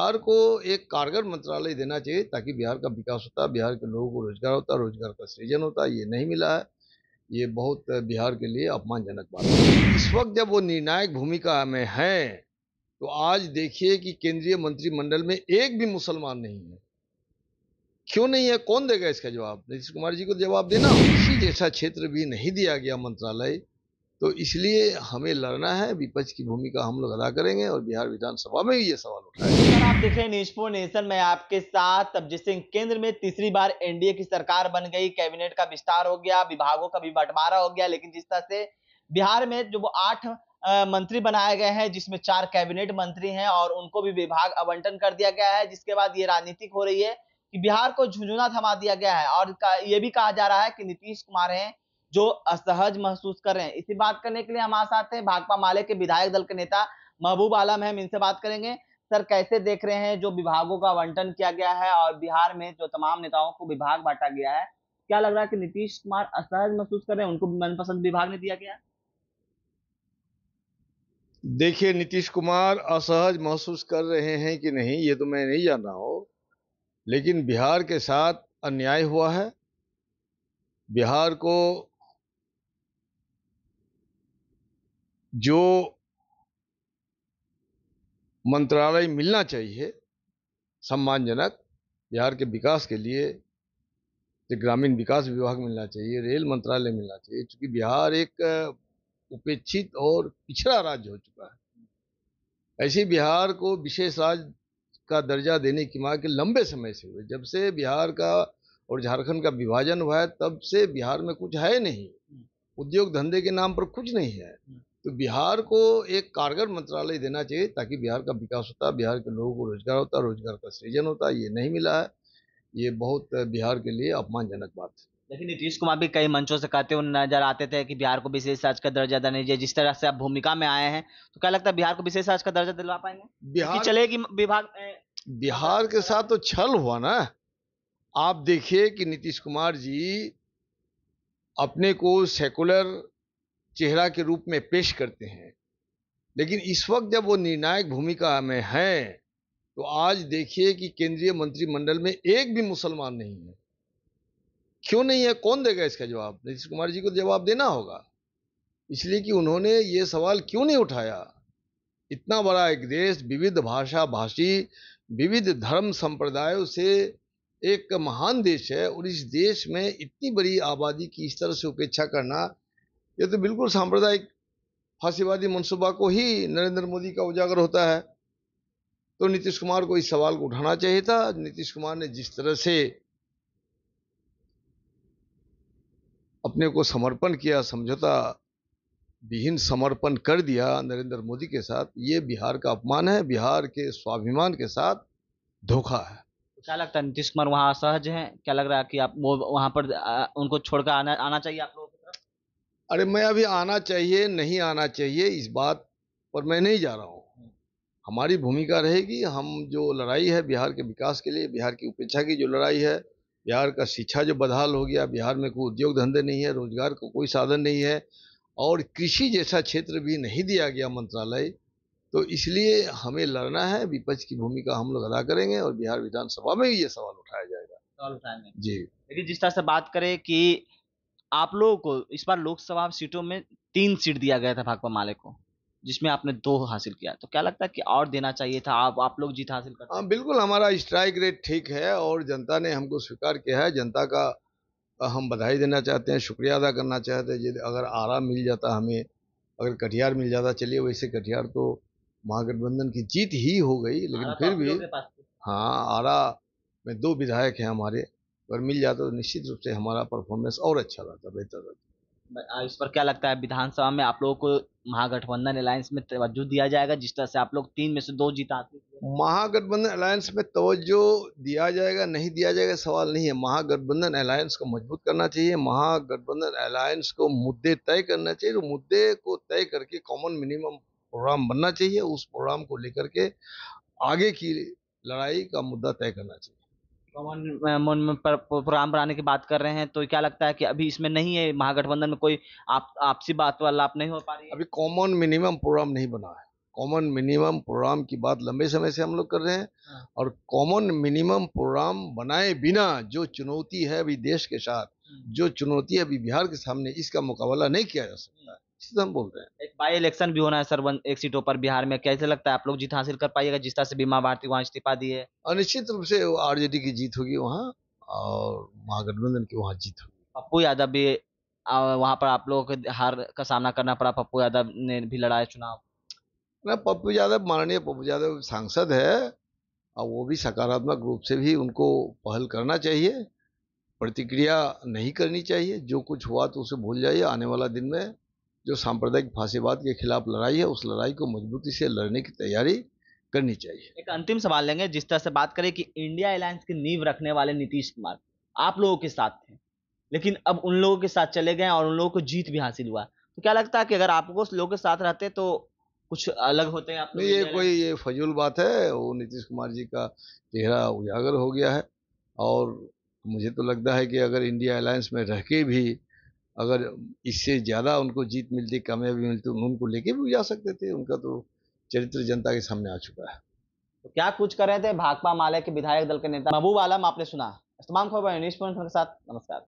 बिहार को एक कारगर मंत्रालय देना चाहिए ताकि बिहार का विकास होता बिहार के लोगों को रोजगार होता रोजगार का सृजन होता ये नहीं मिला है ये बहुत बिहार के लिए अपमानजनक बात है इस वक्त जब वो निर्णायक भूमिका में है तो आज देखिए कि केंद्रीय मंत्रिमंडल में एक भी मुसलमान नहीं है क्यों नहीं है कौन देगा इसका जवाब नीतीश कुमार जी को जवाब देना उसी जैसा क्षेत्र भी नहीं दिया गया मंत्रालय तो इसलिए हमें लड़ना है विपक्ष की भूमिका हम लोग अदा करेंगे और बिहार विधानसभा में ये सवाल उठाएंगे आप देख रहे हैं न्यूज नेशन में आपके साथ अब सिंह केंद्र में तीसरी बार एनडीए की सरकार बन गई कैबिनेट का विस्तार हो गया विभागों का भी बंटवारा हो गया लेकिन जिस तरह से बिहार में जो वो आठ मंत्री बनाए गए हैं जिसमें चार कैबिनेट मंत्री हैं और उनको भी विभाग आवंटन कर दिया गया है जिसके बाद ये राजनीतिक हो रही है कि बिहार को झुंझुना थमा दिया गया है और ये भी कहा जा रहा है कि नीतीश कुमार हैं जो असहज महसूस कर रहे हैं इसी बात करने के लिए हमारे साथ हैं भाकपा माले के विधायक दल के नेता महबूब आलम है इनसे बात करेंगे सर कैसे देख रहे हैं जो विभागों का आवंटन किया गया है और बिहार में जो तमाम नेताओं को विभाग बांटा गया है क्या लग रहा है कि नीतीश कुमार असहज महसूस कर रहे हैं उनको मनपसंद विभाग ने दिया गया देखिए नीतीश कुमार असहज महसूस कर रहे हैं कि नहीं ये तो मैं नहीं जान रहा हूं लेकिन बिहार के साथ अन्याय हुआ है बिहार को जो मंत्रालय मिलना चाहिए सम्मानजनक बिहार के विकास के लिए ग्रामीण विकास विभाग मिलना चाहिए रेल मंत्रालय मिलना चाहिए क्योंकि बिहार एक उपेक्षित और पिछड़ा राज्य हो चुका है ऐसे बिहार को विशेष राज्य का दर्जा देने की मांग के लंबे समय से हुए जब से बिहार का और झारखंड का विभाजन हुआ है तब से बिहार में कुछ है नहीं उद्योग धंधे के नाम पर कुछ नहीं है तो बिहार को एक कारगर मंत्रालय देना चाहिए ताकि बिहार का विकास होता बिहार के लोगों को रोजगार होता रोजगार का सृजन होता ये नहीं मिला है ये बहुत बिहार के लिए अपमानजनक बात है लेकिन नीतीश कुमार भी कई मंचों से कहते हुए नजर आते थे कि बिहार को विशेष राज्य का दर्जा देना चाहिए जिस तरह से आप भूमिका में आए हैं तो क्या लगता है बिहार को विशेष राज्य का दर्जा दिलवा पाएंगे बिहार चलेगी विभाग बिहार के साथ तो छल हुआ ना आप देखिए कि नीतीश कुमार जी अपने को सेकुलर चेहरा के रूप में पेश करते हैं लेकिन इस वक्त जब वो निर्णायक भूमिका में हैं तो आज देखिए कि केंद्रीय मंत्रिमंडल में एक भी मुसलमान नहीं है क्यों नहीं है कौन देगा इसका जवाब नीतीश कुमार जी को जवाब देना होगा इसलिए कि उन्होंने ये सवाल क्यों नहीं उठाया इतना बड़ा एक देश विविध भाषा भाषी विविध धर्म संप्रदायों से एक महान देश है और इस देश में इतनी बड़ी आबादी की इस तरह से उपेक्षा करना ये तो बिल्कुल सांप्रदायिक फांसीवादी मनसूबा को ही नरेंद्र मोदी का उजागर होता है तो नीतीश कुमार को इस सवाल को उठाना चाहिए था नीतीश कुमार ने जिस तरह से अपने को समर्पण किया समझौता विहीन समर्पण कर दिया नरेंद्र मोदी के साथ ये बिहार का अपमान है बिहार के स्वाभिमान के साथ धोखा है क्या लगता है नीतीश कुमार वहाँ असहज हैं क्या लग रहा है कि आप वो वहाँ पर उनको छोड़कर आना आना चाहिए आप लोग अरे मैं अभी आना चाहिए नहीं आना चाहिए इस बात पर मैं नहीं जा रहा हूँ हमारी भूमिका रहेगी हम जो लड़ाई है बिहार के विकास के लिए बिहार की उपेक्षा की जो लड़ाई है बिहार का शिक्षा जो बदहाल हो गया बिहार में कोई उद्योग धंधे नहीं है रोजगार का को कोई साधन नहीं है और कृषि जैसा क्षेत्र भी नहीं दिया गया मंत्रालय तो इसलिए हमें लड़ना है विपक्ष की भूमिका हम लोग अदा करेंगे और बिहार विधानसभा में ये सवाल उठाया जाएगा सवाल उठाएंगे जी देखिए जिस तरह से बात करें कि आप लोगों को इस बार लोकसभा सीटों में तीन सीट दिया गया था भाकपा माले को जिसमें आपने दो हासिल किया तो क्या लगता है कि और देना चाहिए था आप आप लोग जीत हासिल कर हाँ बिल्कुल हमारा स्ट्राइक रेट ठीक है और जनता ने हमको स्वीकार किया है जनता का हम बधाई देना चाहते हैं शुक्रिया अदा करना चाहते हैं अगर आरा मिल जाता हमें अगर कटिहार मिल जाता चलिए वैसे कटिहार तो महागठबंधन की जीत ही हो गई लेकिन तो फिर भी हाँ आरा में दो विधायक हैं हमारे अगर मिल जाता तो निश्चित रूप से हमारा परफॉर्मेंस और अच्छा रहता बेहतर रहता इस पर क्या लगता है विधानसभा में आप लोगों को महागठबंधन अलायंस में तवज्जो दिया जाएगा जिस तरह से आप लोग तीन में से दो जीत आते महागठबंधन अलायंस में तवज्जो दिया जाएगा नहीं दिया जाएगा सवाल नहीं है महागठबंधन अलायंस को मजबूत करना चाहिए महागठबंधन अलायंस को मुद्दे तय करना चाहिए तो मुद्दे को तय करके कॉमन मिनिमम प्रोग्राम बनना चाहिए उस प्रोग्राम को लेकर के आगे की लड़ाई का मुद्दा तय करना चाहिए में प्रोग्राम बनाने की बात कर रहे हैं तो क्या लगता है कि अभी इसमें नहीं है महागठबंधन में कोई आप आपसी बात आप नहीं हो पा रही है? अभी कॉमन मिनिमम प्रोग्राम नहीं बना है कॉमन मिनिमम प्रोग्राम की बात लंबे समय से हम लोग कर रहे हैं हाँ। और कॉमन मिनिमम प्रोग्राम बनाए बिना जो चुनौती है अभी देश के साथ हम्म। जो चुनौती अभी बिहार के सामने इसका मुकाबला नहीं किया जा सकता हम बोल रहे हैं एक बाई इलेक्शन भी होना है सर एक सीटों पर बिहार में कैसे लगता है आप लोग जीत हासिल कर पाइएगा जिस तरह से बीमा भारती वहाँ इस्तीफा दिए अनिश्चित रूप से आरजेडी की जीत होगी वहाँ और महागठबंधन की वहाँ जीत होगी पप्पू यादव भी वहाँ पर आप लोगों के हार का सामना करना पड़ा पप्पू यादव ने भी लड़ा है चुनाव ना पप्पू यादव माननीय पप्पू यादव सांसद है और वो भी सकारात्मक रूप से भी उनको पहल करना चाहिए प्रतिक्रिया नहीं करनी चाहिए जो कुछ हुआ तो उसे भूल जाइए आने वाला दिन में जो सांप्रदायिक फांसीवाद के खिलाफ लड़ाई है उस लड़ाई को मजबूती से लड़ने की तैयारी करनी चाहिए एक अंतिम सवाल लेंगे जिस तरह से बात करें कि इंडिया अलायंस की नींव रखने वाले नीतीश कुमार आप लोगों के साथ थे लेकिन अब उन लोगों के साथ चले गए और उन लोगों को जीत भी हासिल हुआ तो क्या लगता है कि अगर आप उस लोगों के साथ रहते तो कुछ अलग होते हैं आप ये कोई ये फजूल बात है वो नीतीश कुमार जी का चेहरा उजागर हो गया है और मुझे तो लगता है कि अगर इंडिया अलायंस में रह के भी अगर इससे ज़्यादा उनको जीत मिलती कामयाबी मिलती तो उनको लेके भी जा सकते थे उनका तो चरित्र जनता के सामने आ चुका है तो क्या कुछ कर रहे थे भाकपा माले के विधायक दल के नेता महबूब आलम आपने सुना तमाम खबर न्यूज पॉइंट के साथ नमस्कार